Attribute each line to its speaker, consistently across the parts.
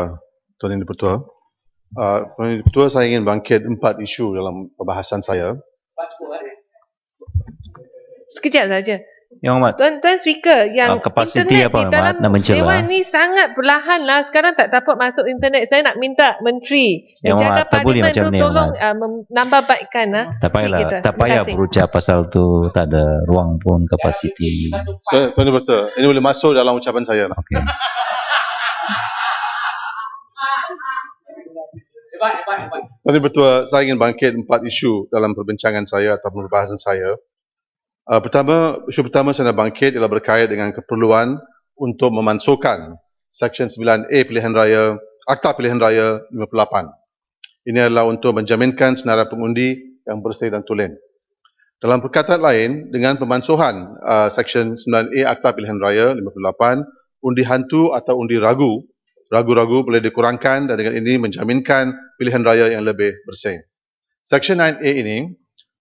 Speaker 1: Ah, tuan Yang Dipertua. Uh, ah, Tuan Yang Dipertua, saya ingin bangkit empat isu dalam perbahasan saya.
Speaker 2: Sekejap saja. Yang amat. Tuan, Tuan Speaker, yang uh, internet di dalam nak mencela. Dewan lah, ni eh. sangat perlahan lah. Sekarang tak dapat masuk internet. Saya nak minta Menteri yang menjaga amat, parlimen macam tu ni, tolong uh, menambah baikkan. Lah. Tak payah, lah. tak payah berucap pasal tu. Tak ada ruang pun kapasiti.
Speaker 1: Tuan Tuan Dipertua, ini boleh masuk dalam ucapan saya. Lah. Okay. Tadi bertua, saya ingin bangkit empat isu dalam perbincangan saya atau perbahasan saya. Uh, pertama, isu pertama saya nak bangkit ialah berkait dengan keperluan untuk memansuhkan Seksyen 9A Pilihan Raya, Akta Pilihan Raya 58. Ini adalah untuk menjaminkan senarai pengundi yang bersih dan tulen. Dalam perkataan lain, dengan pemansuhan uh, Seksyen 9A Akta Pilihan Raya 58, undi hantu atau undi ragu ragu-ragu boleh dikurangkan dan dengan ini menjaminkan pilihan raya yang lebih bersih. Section 9A ini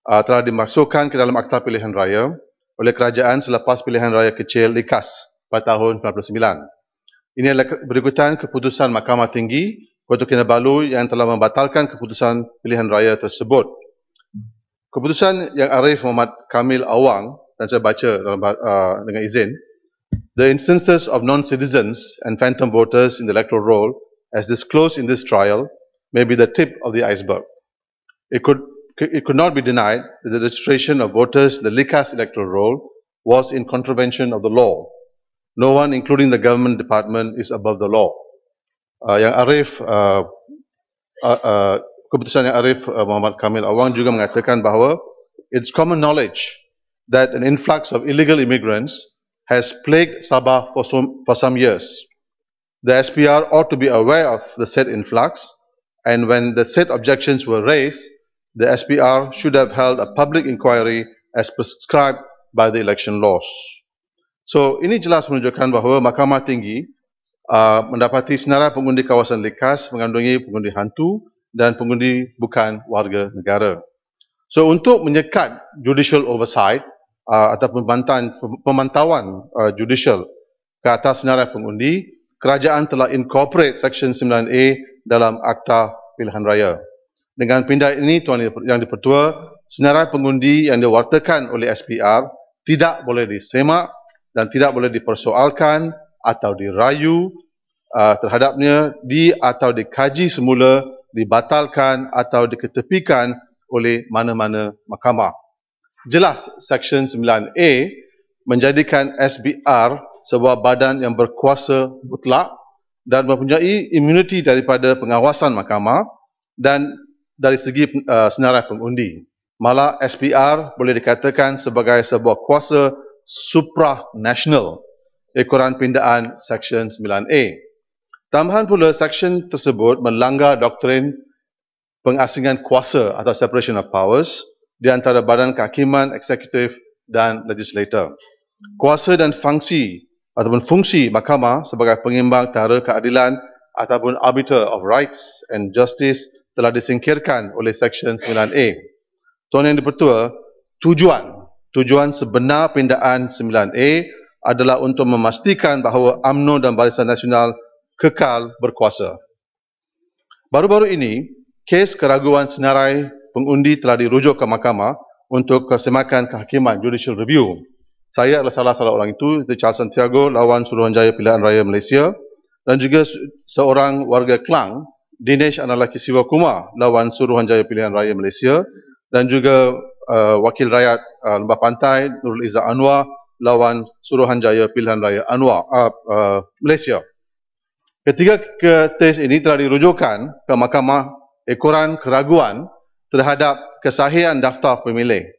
Speaker 1: uh, telah dimasukkan ke dalam Akta Pilihan Raya oleh kerajaan selepas pilihan raya kecil Likas pada tahun 1999. Ini adalah berikutan keputusan Mahkamah Tinggi Kota Kinabalu yang telah membatalkan keputusan pilihan raya tersebut. Keputusan yang Arif Muhammad Kamil Awang dan saya baca dalam, uh, dengan izin, The instances of non-citizens and phantom voters in the electoral roll, as disclosed in this trial, may be the tip of the iceberg. It could, it could not be denied that the registration of voters in the LICAS electoral roll was in contravention of the law. No one, including the government department, is above the law. Uh, yang Arif, uh, uh, keputusan yang Arif Muhammad Kamil Awang juga mengatakan bahawa it's common knowledge that an influx of illegal immigrants has plagued Sabah for some, for some years. The SPR ought to be aware of the said influx, and when the said objections were raised, the SPR should have held a public inquiry as prescribed by the election laws. So, ini jelas menunjukkan bahawa Mahkamah Tinggi uh, mendapati senarai pengundi kawasan likas mengandungi pengundi hantu dan pengundi bukan warga negara. So, untuk menyekat judicial oversight, uh, ataupun bantahan pemantauan uh, judicial ke atas senarai pengundi, kerajaan telah incorporate Section 9A dalam Akta Pilihan Raya. Dengan pindah ini, Tuan Yang Dipertua, senarai pengundi yang diwartakan oleh SPR tidak boleh disemak dan tidak boleh dipersoalkan atau dirayu uh, terhadapnya di atau dikaji semula, dibatalkan atau diketepikan oleh mana-mana mahkamah jelas Seksyen 9A menjadikan SBR sebuah badan yang berkuasa mutlak dan mempunyai imuniti daripada pengawasan mahkamah dan dari segi uh, senarai pengundi. Malah SPR boleh dikatakan sebagai sebuah kuasa supranasional ekoran pindaan Seksyen 9A. Tambahan pula Seksyen tersebut melanggar doktrin pengasingan kuasa atau separation of powers di antara badan kehakiman, eksekutif dan legislator. Kuasa dan fungsi ataupun fungsi mahkamah sebagai pengimbang tara keadilan ataupun arbiter of rights and justice telah disingkirkan oleh Seksyen 9A. Tuan Yang Dipertua, tujuan tujuan sebenar pindaan 9A adalah untuk memastikan bahawa UMNO dan Barisan Nasional kekal berkuasa. Baru-baru ini, kes keraguan senarai pengundi telah dirujuk ke mahkamah untuk kesemakan kehakiman judicial review. Saya adalah salah salah orang itu, itu Charles Santiago lawan Suruhanjaya Pilihan Raya Malaysia dan juga seorang warga Kelang, Dinesh Analaki Siwa lawan Suruhanjaya Pilihan Raya Malaysia dan juga uh, wakil rakyat uh, Lembah Pantai Nurul Izzah Anwar lawan Suruhanjaya Pilihan Raya Anwar uh, uh, Malaysia. Ketiga kes ini telah dirujukan ke Mahkamah Ekoran Keraguan terhadap kesahihan daftar pemilih.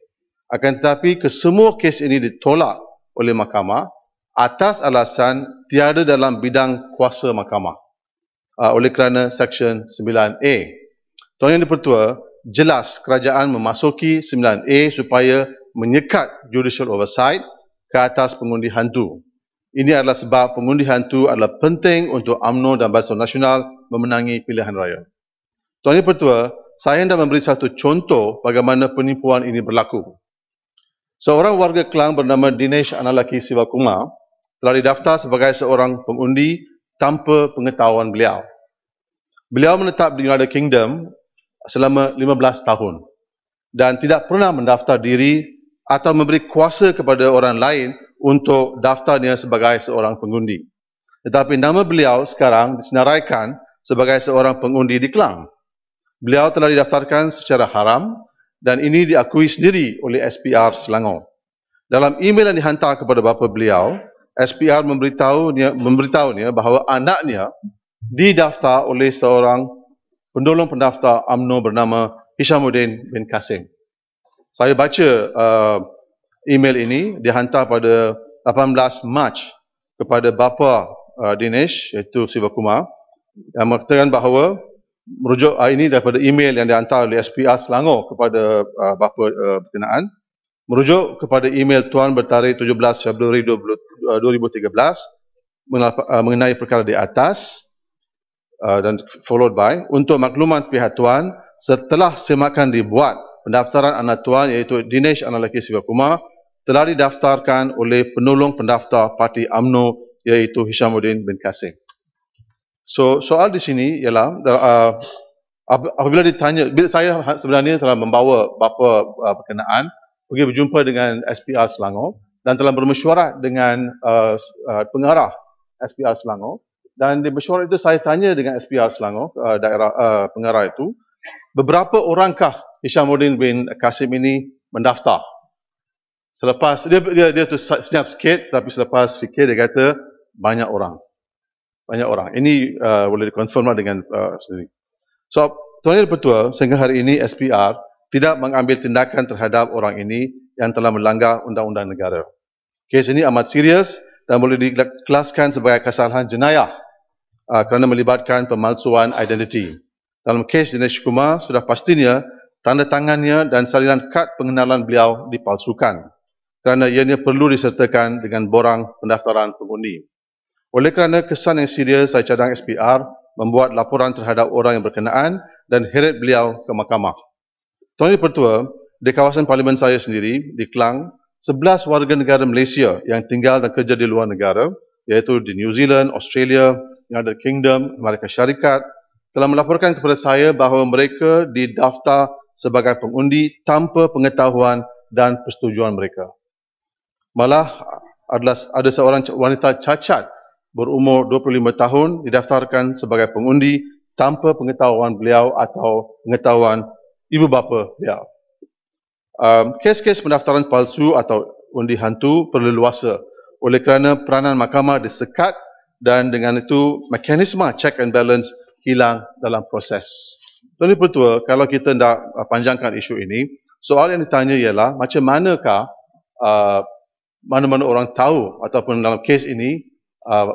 Speaker 1: Akan tetapi kesemua kes ini ditolak oleh mahkamah atas alasan tiada dalam bidang kuasa mahkamah uh, oleh kerana Section 9A. Tuan Yang Dipertua, jelas kerajaan memasuki 9A supaya menyekat judicial oversight ke atas pengundi hantu. Ini adalah sebab pengundi hantu adalah penting untuk UMNO dan Bantuan Nasional memenangi pilihan raya. Tuan Yang Dipertua, saya hendak memberi satu contoh bagaimana penipuan ini berlaku. Seorang warga Kelang bernama Dinesh Analaki Sivakumar telah didaftar sebagai seorang pengundi tanpa pengetahuan beliau. Beliau menetap di United Kingdom selama 15 tahun dan tidak pernah mendaftar diri atau memberi kuasa kepada orang lain untuk daftarnya sebagai seorang pengundi. Tetapi nama beliau sekarang disenaraikan sebagai seorang pengundi di Kelang beliau telah didaftarkan secara haram dan ini diakui sendiri oleh SPR Selangor. Dalam email yang dihantar kepada bapa beliau, SPR memberitahu memberitahu memberitahunya bahawa anaknya didaftar oleh seorang pendolong pendaftar AMNO bernama Hishamuddin bin Qasim. Saya baca uh, email ini dihantar pada 18 Mac kepada bapa uh, Dinesh iaitu Sivakumar yang mengatakan bahawa merujuk uh, ini daripada email yang dihantar oleh SPR Selangor kepada uh, bapa uh, berkenaan merujuk kepada email tuan bertarikh 17 Februari 2013 mengenai perkara di atas dan followed by untuk makluman pihak tuan setelah semakan dibuat pendaftaran anak tuan iaitu Dinesh Analaki Sivakuma telah didaftarkan oleh penolong pendaftar parti AMNO iaitu Hishamuddin bin Kasim. So soal di sini ialah uh, apabila ditanya bila saya ha, sebenarnya telah membawa beberapa uh, ah, perkenaan pergi berjumpa dengan SPR Selangor dan telah bermesyuarat dengan uh, uh, pengarah SPR Selangor dan di mesyuarat itu saya tanya dengan SPR Selangor uh, daerah uh, pengarah itu beberapa orangkah Hishamuddin bin Kasim ini mendaftar selepas dia dia, dia tu senyap sikit tapi selepas fikir dia kata banyak orang banyak orang. Ini uh, boleh dikonfirmkan lah dengan uh, sendiri. So, Tuan Yang Pertua, sehingga hari ini SPR tidak mengambil tindakan terhadap orang ini yang telah melanggar undang-undang negara. Kes ini amat serius dan boleh dikelaskan sebagai kesalahan jenayah uh, kerana melibatkan pemalsuan identiti. Dalam kes Dinesh Kumar, sudah pastinya tanda tangannya dan salinan kad pengenalan beliau dipalsukan kerana ianya perlu disertakan dengan borang pendaftaran pengundi. Oleh kerana kesan yang serius saya cadang SPR membuat laporan terhadap orang yang berkenaan dan heret beliau ke mahkamah. Tuan Yang Pertua, di kawasan parlimen saya sendiri, di Kelang, 11 warga negara Malaysia yang tinggal dan kerja di luar negara, iaitu di New Zealand, Australia, United Kingdom, Amerika Syarikat, telah melaporkan kepada saya bahawa mereka didaftar sebagai pengundi tanpa pengetahuan dan persetujuan mereka. Malah adalah ada seorang wanita cacat berumur 25 tahun didaftarkan sebagai pengundi tanpa pengetahuan beliau atau pengetahuan ibu bapa beliau. Um, kes-kes pendaftaran palsu atau undi hantu perlu luasa oleh kerana peranan mahkamah disekat dan dengan itu mekanisme check and balance hilang dalam proses. Tuan Ibu Pertua, kalau kita nak uh, panjangkan isu ini, soal yang ditanya ialah macam manakah uh, mana-mana orang tahu ataupun dalam kes ini uh,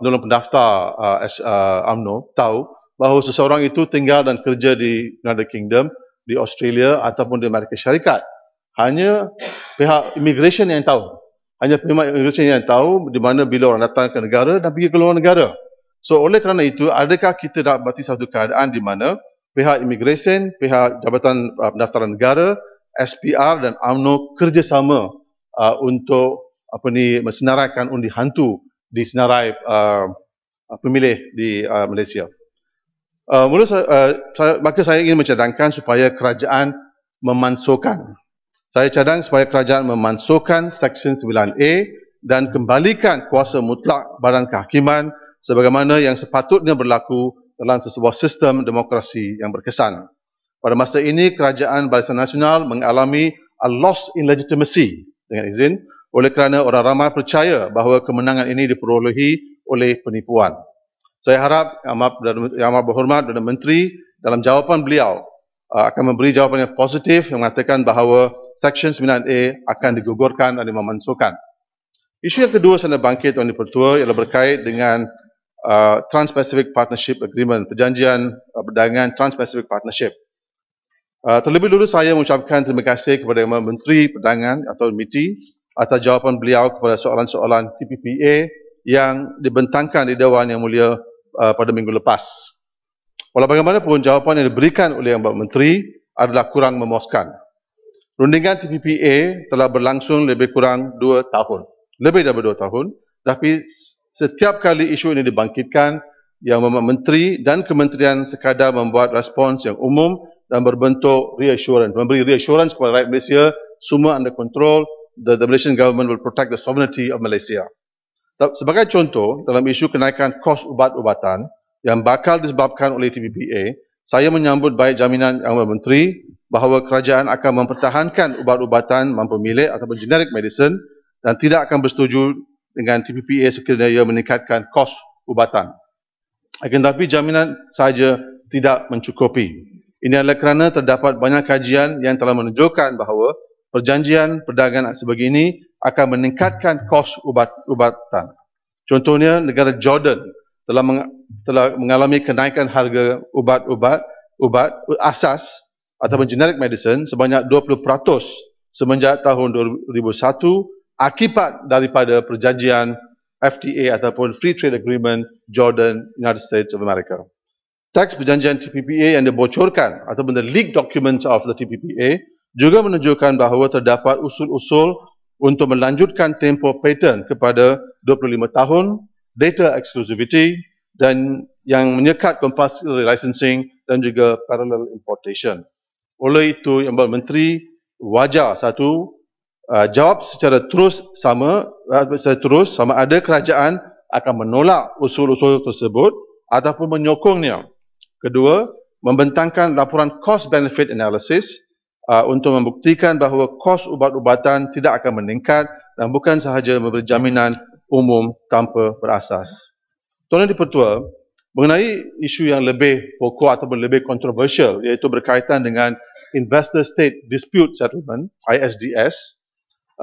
Speaker 1: penolong pendaftar UMNO uh, uh, uh, uh tahu bahawa seseorang itu tinggal dan kerja di United Kingdom, di Australia ataupun di Amerika Syarikat. Hanya pihak immigration yang tahu. Hanya pihak immigration yang tahu di mana bila orang datang ke negara dan pergi ke luar negara. So oleh kerana itu, adakah kita dapat berarti satu keadaan di mana pihak immigration, pihak Jabatan uh, Pendaftaran Negara, SPR dan UMNO kerjasama uh, untuk apa ni mesenaraikan undi hantu disenarai uh, uh, pemilih di uh, Malaysia. Uh, mula, uh, saya, maka saya ingin mencadangkan supaya kerajaan memansuhkan. Saya cadang supaya kerajaan memansuhkan Seksyen 9A dan kembalikan kuasa mutlak badan kehakiman sebagaimana yang sepatutnya berlaku dalam sebuah sistem demokrasi yang berkesan. Pada masa ini, kerajaan Barisan Nasional mengalami a loss in legitimacy dengan izin oleh kerana orang ramai percaya bahawa kemenangan ini diperolehi oleh penipuan. Saya harap Yang Amat Berhormat dan Menteri dalam jawapan beliau uh, akan memberi jawapan yang positif yang mengatakan bahawa Section 9A akan digugurkan dan dimansuhkan. Isu yang kedua sana bangkit yang Dipertua ialah berkait dengan uh, Trans-Pacific Partnership Agreement, perjanjian uh, perdagangan Trans-Pacific Partnership. terlebih dulu saya mengucapkan terima kasih kepada Menteri Perdagangan atau MITI atas jawapan beliau kepada soalan-soalan TPPA yang dibentangkan di Dewan Yang Mulia uh, pada minggu lepas. Walau bagaimanapun, jawapan yang diberikan oleh Yang Bapak Menteri adalah kurang memuaskan. Rundingan TPPA telah berlangsung lebih kurang 2 tahun. Lebih daripada 2 tahun. Tapi setiap kali isu ini dibangkitkan, Yang Bapak Menteri dan Kementerian sekadar membuat respons yang umum dan berbentuk reassurance, memberi reassurance kepada rakyat Malaysia, semua under control, the, the Malaysian government will protect the sovereignty of Malaysia. Sebagai contoh, dalam isu kenaikan kos ubat-ubatan yang bakal disebabkan oleh TPPA, saya menyambut baik jaminan Yang Menteri bahawa kerajaan akan mempertahankan ubat-ubatan mampu milik atau generic medicine dan tidak akan bersetuju dengan TPPA sekiranya ia meningkatkan kos ubatan. Akan tetapi jaminan saja tidak mencukupi. Ini adalah kerana terdapat banyak kajian yang telah menunjukkan bahawa perjanjian perdagangan sebagai ini akan meningkatkan kos ubat-ubatan. Contohnya negara Jordan telah meng, telah mengalami kenaikan harga ubat-ubat ubat asas ataupun generic medicine sebanyak 20% semenjak tahun 2001 akibat daripada perjanjian FTA ataupun Free Trade Agreement Jordan United States of America. Teks perjanjian TPPA yang dibocorkan ataupun the leaked documents of the TPPA juga menunjukkan bahawa terdapat usul-usul untuk melanjutkan tempoh patent kepada 25 tahun, data exclusivity dan yang menyekat compulsory licensing dan juga parallel importation. Oleh itu, Yang Berhormat Menteri wajar satu uh, jawab secara terus sama uh, secara terus sama ada kerajaan akan menolak usul-usul tersebut ataupun menyokongnya. Kedua, membentangkan laporan cost benefit analysis uh, untuk membuktikan bahawa kos ubat-ubatan tidak akan meningkat dan bukan sahaja memberi jaminan umum tanpa berasas. Tuan dan Pertua, mengenai isu yang lebih pokok atau lebih kontroversial iaitu berkaitan dengan Investor State Dispute Settlement, ISDS,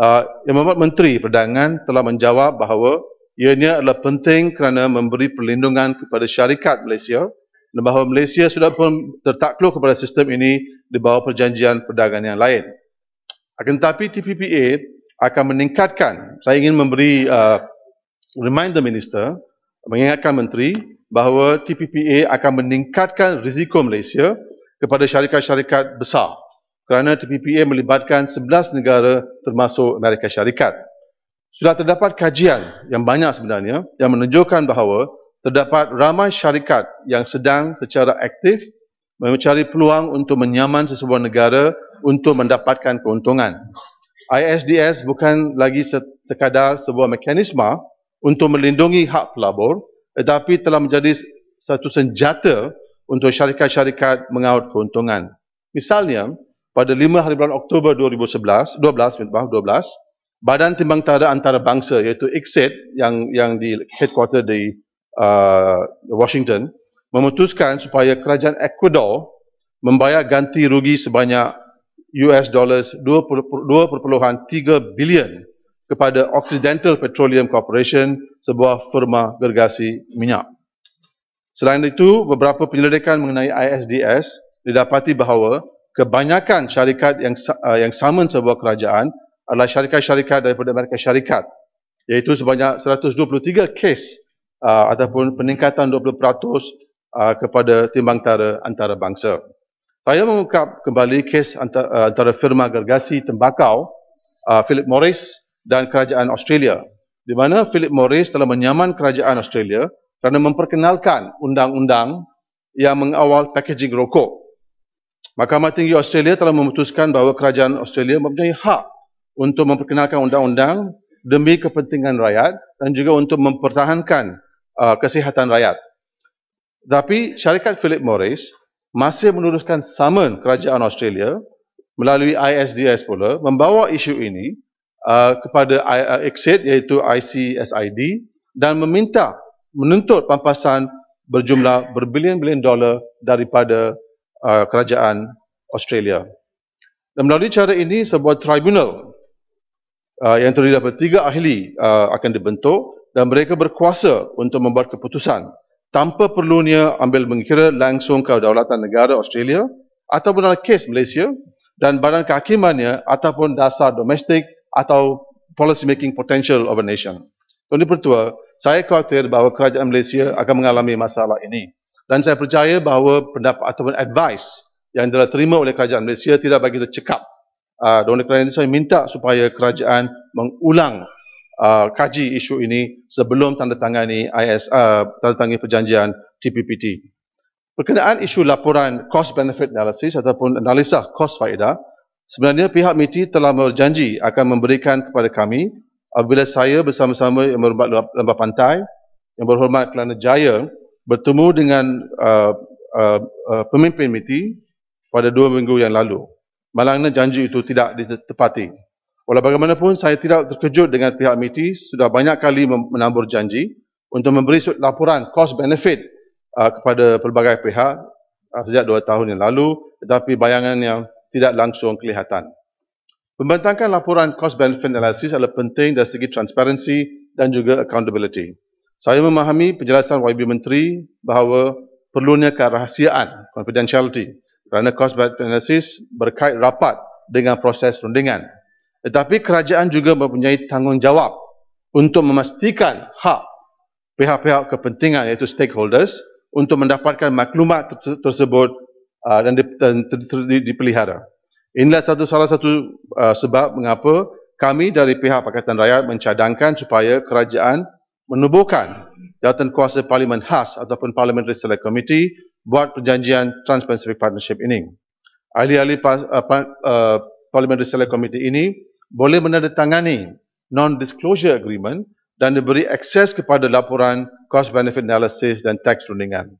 Speaker 1: uh, Yang membuat Menteri Perdagangan telah menjawab bahawa ianya adalah penting kerana memberi perlindungan kepada syarikat Malaysia dan bahawa Malaysia sudah pun tertakluk kepada sistem ini di bawah perjanjian perdagangan yang lain. Akan tetapi TPPA akan meningkatkan, saya ingin memberi uh, reminder minister, mengingatkan menteri bahawa TPPA akan meningkatkan risiko Malaysia kepada syarikat-syarikat besar kerana TPPA melibatkan 11 negara termasuk Amerika Syarikat. Sudah terdapat kajian yang banyak sebenarnya yang menunjukkan bahawa terdapat ramai syarikat yang sedang secara aktif mencari peluang untuk menyaman sesebuah negara untuk mendapatkan keuntungan. ISDS bukan lagi sekadar sebuah mekanisme untuk melindungi hak pelabur tetapi telah menjadi satu senjata untuk syarikat-syarikat mengaut keuntungan. Misalnya, pada 5 hari bulan Oktober 2011, 12, 12, Badan Timbang Tara Antara Bangsa iaitu ICSID e yang yang di headquarter di Uh, Washington memutuskan supaya kerajaan Ecuador membayar ganti rugi sebanyak US dollars 2.3 bilion kepada Occidental Petroleum Corporation sebuah firma gergasi minyak. Selain itu, beberapa penyelidikan mengenai ISDS didapati bahawa kebanyakan syarikat yang uh, yang saman sebuah kerajaan adalah syarikat-syarikat daripada Amerika Syarikat iaitu sebanyak 123 kes uh, ataupun peningkatan 20% uh, kepada timbang tara antara bangsa. Saya mengungkap kembali kes antara, uh, antara firma gergasi tembakau uh, Philip Morris dan kerajaan Australia di mana Philip Morris telah menyaman kerajaan Australia kerana memperkenalkan undang-undang yang mengawal packaging rokok. Mahkamah Tinggi Australia telah memutuskan bahawa kerajaan Australia mempunyai hak untuk memperkenalkan undang-undang demi kepentingan rakyat dan juga untuk mempertahankan uh, kesihatan rakyat. Tapi syarikat Philip Morris masih meneruskan saman kerajaan Australia melalui ISDS pula membawa isu ini uh, kepada ICSID uh, iaitu ICSID dan meminta menuntut pampasan berjumlah berbilion-bilion dolar daripada uh, kerajaan Australia. Dan melalui cara ini sebuah tribunal uh, yang terdiri daripada tiga ahli uh, akan dibentuk dan mereka berkuasa untuk membuat keputusan tanpa perlunya ambil mengira langsung kedaulatan negara Australia ataupun dalam kes Malaysia dan badan kehakimannya ataupun dasar domestik atau policy making potential of a nation. Tuan Di Pertua, saya khawatir bahawa kerajaan Malaysia akan mengalami masalah ini dan saya percaya bahawa pendapat ataupun advice yang telah terima oleh kerajaan Malaysia tidak begitu cekap. Uh, Dan oleh kerana itu saya minta supaya kerajaan mengulang uh, kaji isu ini sebelum tanda tangani IS uh, tanda tangani perjanjian TPPT. Perkenaan isu laporan cost benefit analysis ataupun analisa cost faedah, sebenarnya pihak MITI telah berjanji akan memberikan kepada kami apabila saya bersama-sama yang berhormat Lembah Pantai, yang berhormat Kelana Jaya bertemu dengan uh, uh, uh, pemimpin MITI pada dua minggu yang lalu. Malangnya janji itu tidak ditepati bagaimanapun, saya tidak terkejut dengan pihak MITI sudah banyak kali menambur janji untuk memberi laporan cost benefit uh, kepada pelbagai pihak uh, sejak dua tahun yang lalu tetapi bayangan yang tidak langsung kelihatan. Pembentangkan laporan cost benefit analysis adalah penting dari segi transparansi dan juga accountability. Saya memahami penjelasan YB Menteri bahawa perlunya kerahsiaan, confidentiality kerana cost benefit analysis berkait rapat dengan proses rundingan tetapi kerajaan juga mempunyai tanggungjawab untuk memastikan hak pihak-pihak kepentingan iaitu stakeholders untuk mendapatkan maklumat tersebut uh, dan dipelihara. Inilah satu salah satu uh, sebab mengapa kami dari pihak Pakatan Rakyat mencadangkan supaya kerajaan menubuhkan jawatan kuasa Parlimen khas ataupun Parliamentary Select Committee buat perjanjian Trans-Pacific Partnership ini. Ahli-ahli uh, uh, Parliamentary Select Committee ini boleh menandatangani non-disclosure agreement dan diberi akses kepada laporan cost benefit analysis dan tax rundingan.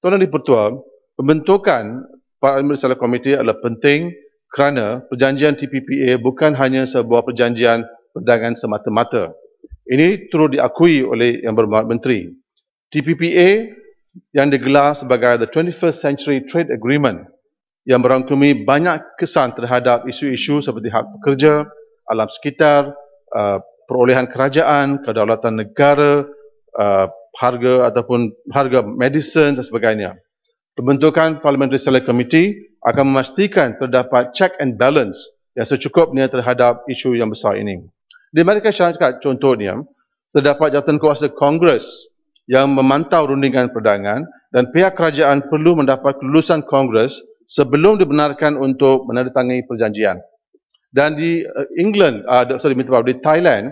Speaker 1: Tuan Yang Dipertua, pembentukan Parlimen Salah Komite adalah penting kerana perjanjian TPPA bukan hanya sebuah perjanjian perdagangan semata-mata. Ini turut diakui oleh Yang Berhormat Menteri. TPPA yang digelar sebagai the 21st century trade agreement yang merangkumi banyak kesan terhadap isu-isu seperti hak pekerja, alam sekitar, uh, perolehan kerajaan, kedaulatan negara, uh, harga ataupun harga medicine dan sebagainya. Pembentukan Parliamentary Select Committee akan memastikan terdapat check and balance yang secukupnya terhadap isu yang besar ini. Di Amerika Syarikat contohnya, terdapat jawatan kuasa Kongres yang memantau rundingan perdagangan dan pihak kerajaan perlu mendapat kelulusan Kongres sebelum dibenarkan untuk menandatangani perjanjian dan di eh, England uh, sorry minta maaf di Thailand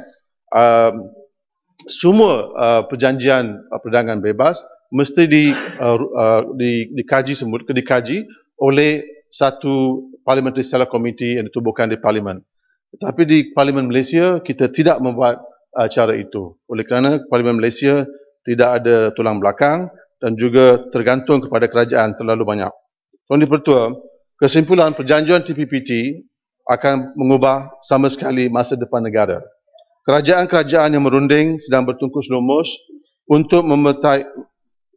Speaker 1: uh, semua uh, perjanjian uh, perdagangan bebas mesti di, uh, uh, di dikaji semut dikaji oleh satu parliamentary select committee yang ditubuhkan di parlimen Tetapi di parlimen Malaysia kita tidak membuat uh, cara itu oleh kerana parlimen Malaysia tidak ada tulang belakang dan juga tergantung kepada kerajaan terlalu banyak. Tuan Dipertua, kesimpulan perjanjian TPPT akan mengubah sama sekali masa depan negara. Kerajaan-kerajaan yang merunding sedang bertungkus lumus untuk memetai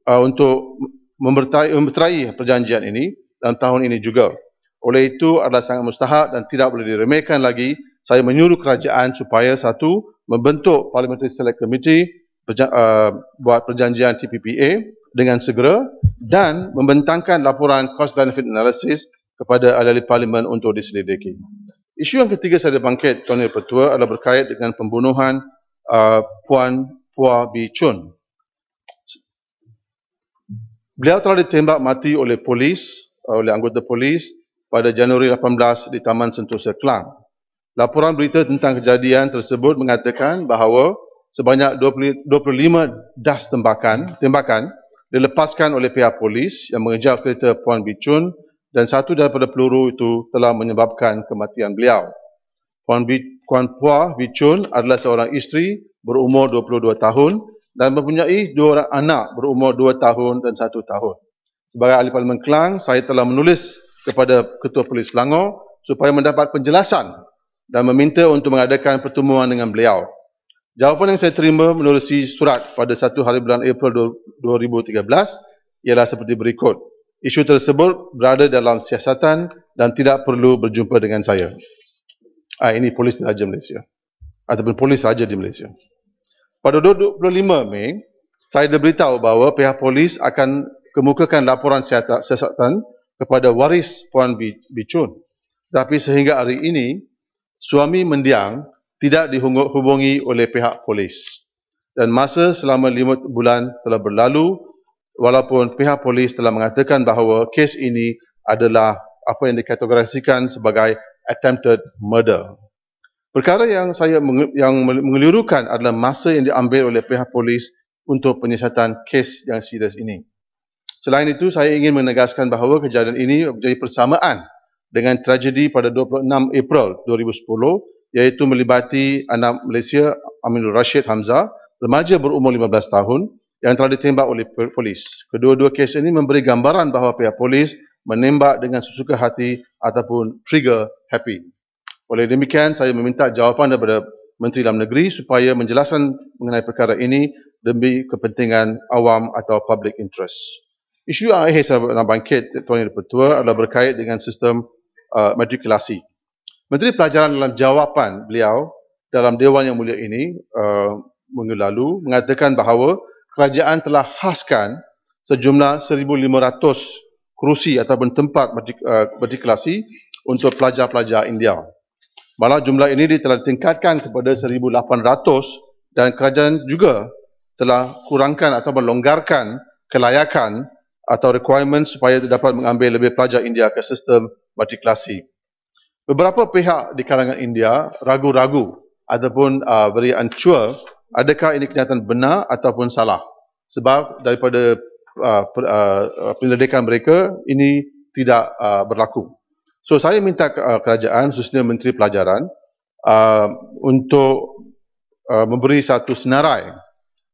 Speaker 1: uh, untuk memetai memetrai perjanjian ini dan tahun ini juga. Oleh itu adalah sangat mustahak dan tidak boleh diremehkan lagi saya menyuruh kerajaan supaya satu membentuk Parliamentary Select Committee perja- uh, buat perjanjian TPPA dengan segera dan membentangkan laporan cost benefit analysis kepada ahli parlimen untuk diselidiki. Isu yang ketiga saya bangkit Tony Pertua adalah berkait dengan pembunuhan uh, Puan Pua Bi Chun. Beliau telah ditembak mati oleh polis, uh, oleh anggota polis pada Januari 18 di Taman Sentosa Kelang. Laporan berita tentang kejadian tersebut mengatakan bahawa sebanyak 20, 25 das tembakan, tembakan dilepaskan oleh pihak polis yang mengejar kereta Puan Bi Chun dan satu daripada peluru itu telah menyebabkan kematian beliau. Puan, Bi, Puan Pua Bichun adalah seorang isteri berumur 22 tahun dan mempunyai dua orang anak berumur 2 tahun dan 1 tahun. Sebagai ahli parlimen Kelang, saya telah menulis kepada Ketua Polis Selangor supaya mendapat penjelasan dan meminta untuk mengadakan pertemuan dengan beliau. Jawapan yang saya terima menerusi surat pada 1 hari bulan April 2013 ialah seperti berikut isu tersebut berada dalam siasatan dan tidak perlu berjumpa dengan saya. Ah, ini polis raja Malaysia. Ataupun polis raja di Malaysia. Pada 25 Mei, saya diberitahu bahawa pihak polis akan kemukakan laporan siasatan kepada waris Puan Bichun. Tapi sehingga hari ini, suami mendiang tidak dihubungi oleh pihak polis. Dan masa selama lima bulan telah berlalu, walaupun pihak polis telah mengatakan bahawa kes ini adalah apa yang dikategorisikan sebagai attempted murder. Perkara yang saya yang mengelirukan adalah masa yang diambil oleh pihak polis untuk penyiasatan kes yang serius ini. Selain itu, saya ingin menegaskan bahawa kejadian ini menjadi persamaan dengan tragedi pada 26 April 2010 iaitu melibati anak Malaysia Aminul Rashid Hamzah, remaja berumur 15 tahun yang telah ditembak oleh polis. Kedua-dua kes ini memberi gambaran bahawa pihak polis menembak dengan sesuka hati ataupun trigger happy. Oleh demikian, saya meminta jawapan daripada Menteri Dalam Negeri supaya menjelaskan mengenai perkara ini demi kepentingan awam atau public interest. Isu AIH yang bangkit Tuan Yang Pertua adalah berkait dengan sistem uh, matrikulasi. Menteri Pelajaran dalam jawapan beliau dalam Dewan Yang Mulia ini uh, minggu mengatakan bahawa kerajaan telah khaskan sejumlah 1,500 kerusi ataupun tempat matrikulasi eh, untuk pelajar-pelajar India. Malah jumlah ini telah ditingkatkan kepada 1,800 dan kerajaan juga telah kurangkan atau melonggarkan kelayakan atau requirement supaya dapat mengambil lebih pelajar India ke sistem matrikulasi. Beberapa pihak di kalangan India ragu-ragu ataupun uh, very unsure adakah ini kenyataan benar ataupun salah sebab daripada uh, uh, penyelidikan mereka ini tidak uh, berlaku so saya minta uh, kerajaan khususnya menteri pelajaran uh, untuk uh, memberi satu senarai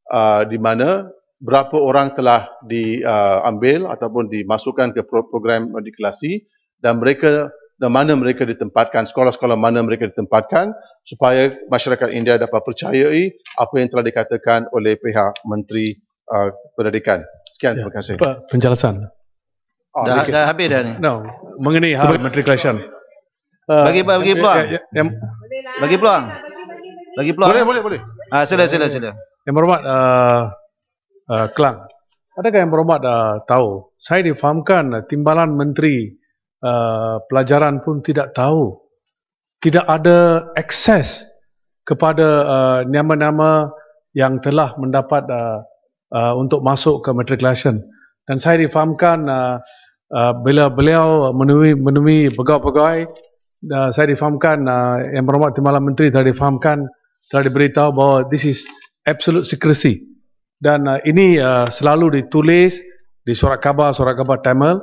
Speaker 1: uh, di mana berapa orang telah diambil uh, ataupun dimasukkan ke program diklasi dan mereka dan mana mereka ditempatkan, sekolah-sekolah mana mereka ditempatkan supaya masyarakat India dapat percayai apa yang telah dikatakan oleh pihak Menteri uh, Pendidikan. Sekian, ya. terima kasih. Apa
Speaker 2: penjelasan? Oh, dah, dah habis dah ni? No. Mengenai hal Menteri Kelasian. Bagi, bagi, bagi eh, eh, peluang. Eh,
Speaker 1: bagi peluang. Bagi peluang. Boleh, boleh, boleh. Ah, sila, sila, sila.
Speaker 2: Yang berhormat, uh, uh, Kelang. Adakah yang berhormat uh, tahu, saya difahamkan uh, timbalan Menteri uh, pelajaran pun tidak tahu. Tidak ada akses kepada uh, nama-nama uh, yang telah mendapat uh, uh, untuk masuk ke matriculation. Dan saya difahamkan uh, uh, bila beliau menemui, menemui pegawai-pegawai, uh, saya difahamkan uh, yang berhormat Timbalan Menteri telah difahamkan, telah diberitahu bahawa this is absolute secrecy. Dan uh, ini uh, selalu ditulis di surat khabar, surat khabar Tamil.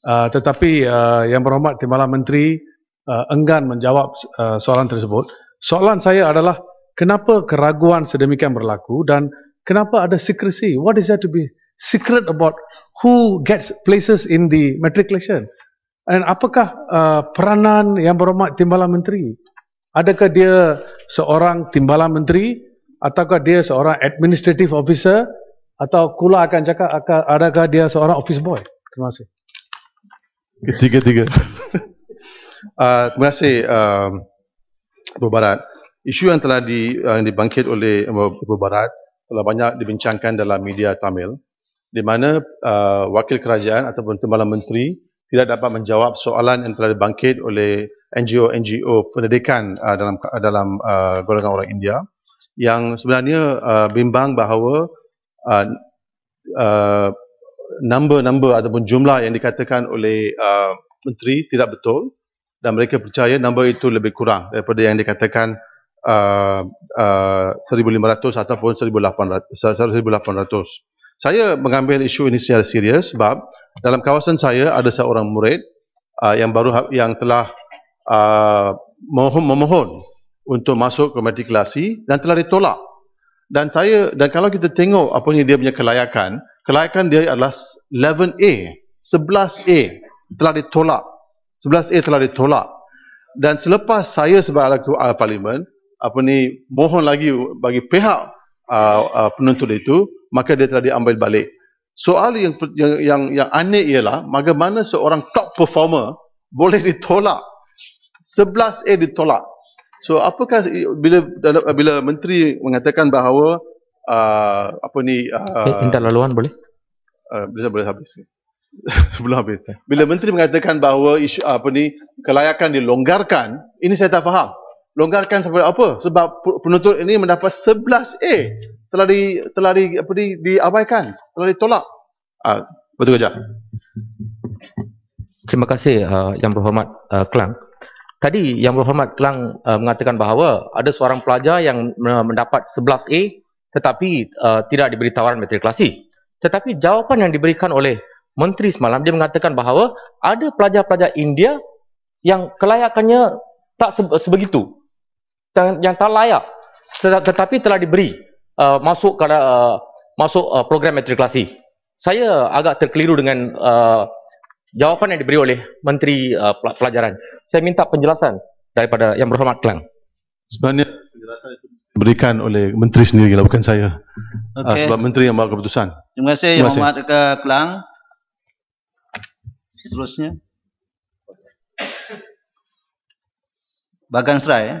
Speaker 2: Uh, tetapi uh, yang berhormat Timbalan Menteri uh, enggan menjawab uh, soalan tersebut. Soalan saya adalah kenapa keraguan sedemikian berlaku dan kenapa ada secrecy? What is there to be secret about who gets places in the matriculation? Dan apakah uh, peranan yang berhormat Timbalan Menteri? Adakah dia seorang Timbalan Menteri ataukah dia seorang administrative officer atau kula akan cakap adakah dia seorang office boy? Terima kasih.
Speaker 1: Ketiga-tiga. uh, terima kasih uh, Barat. Isu yang telah di, uh, dibangkit oleh uh, Ibu Barat telah banyak dibincangkan dalam media Tamil di mana uh, wakil kerajaan ataupun timbalan menteri tidak dapat menjawab soalan yang telah dibangkit oleh NGO-NGO pendidikan uh, dalam dalam uh, golongan orang India yang sebenarnya uh, bimbang bahawa uh, uh, Nombor-nombor ataupun jumlah yang dikatakan oleh uh, menteri tidak betul dan mereka percaya nombor itu lebih kurang daripada yang dikatakan uh, uh, 1,500 ataupun 1,800. 1800. Uh, saya mengambil isu ini secara serius sebab dalam kawasan saya ada seorang murid uh, yang baru yang telah uh, memohon untuk masuk ke matrikulasi dan telah ditolak. Dan saya dan kalau kita tengok apa ni dia punya kelayakan, kelayakan dia adalah 11A. 11A telah ditolak. 11A telah ditolak. Dan selepas saya sebagai ahli uh, parlimen, apa ni mohon lagi bagi pihak uh, uh, penuntut itu, maka dia telah diambil balik. Soal yang yang yang, yang aneh ialah bagaimana seorang top performer boleh ditolak 11A ditolak. So apakah bila bila menteri mengatakan bahawa uh, apa ni uh, minta laluan boleh ah, boleh uh, boleh habis sebelum habis bila menteri mengatakan bahawa isu apa ni kelayakan dilonggarkan ini saya tak faham longgarkan sebab apa sebab penuntut ini mendapat 11A telah di telah di apa ni diabaikan telah ditolak uh, betul saja
Speaker 2: terima kasih uh, yang berhormat uh, Kelang Tadi Yang Berhormat Kelang uh, mengatakan bahawa ada seorang pelajar yang mendapat 11A tetapi uh, tidak diberi tawaran matrikulasi. Tetapi jawapan yang diberikan oleh menteri semalam dia mengatakan bahawa ada pelajar-pelajar India yang kelayakannya tak se- sebegitu dan yang tak layak tet- tetapi telah diberi uh, masuk ke uh, masuk uh, program matrikulasi. Saya agak terkeliru dengan uh, jawapan yang diberi oleh menteri uh, pelajaran. Saya minta penjelasan daripada yang berhormat Kelang. Sebenarnya penjelasan itu
Speaker 1: berikan oleh menteri sendiri lah bukan saya ah, okay. uh, sebab menteri yang buat keputusan
Speaker 2: terima kasih Yang Muhammad
Speaker 1: ke Kelang seterusnya bagan serai eh?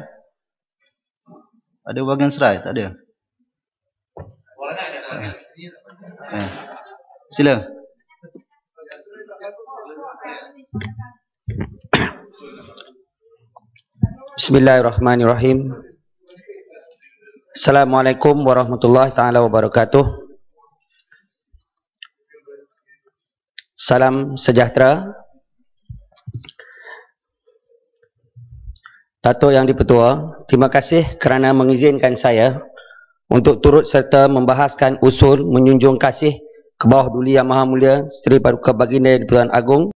Speaker 1: ada bagan serai tak ada
Speaker 2: Eh.
Speaker 1: eh. sila
Speaker 2: Bismillahirrahmanirrahim. Assalamualaikum warahmatullahi taala wabarakatuh. Salam sejahtera. Tato Yang Dipertua, terima kasih kerana mengizinkan saya untuk turut serta membahaskan usul menyunjung kasih ke bawah duli Yang Maha Mulia Seri Paduka Baginda Dipertuan Agong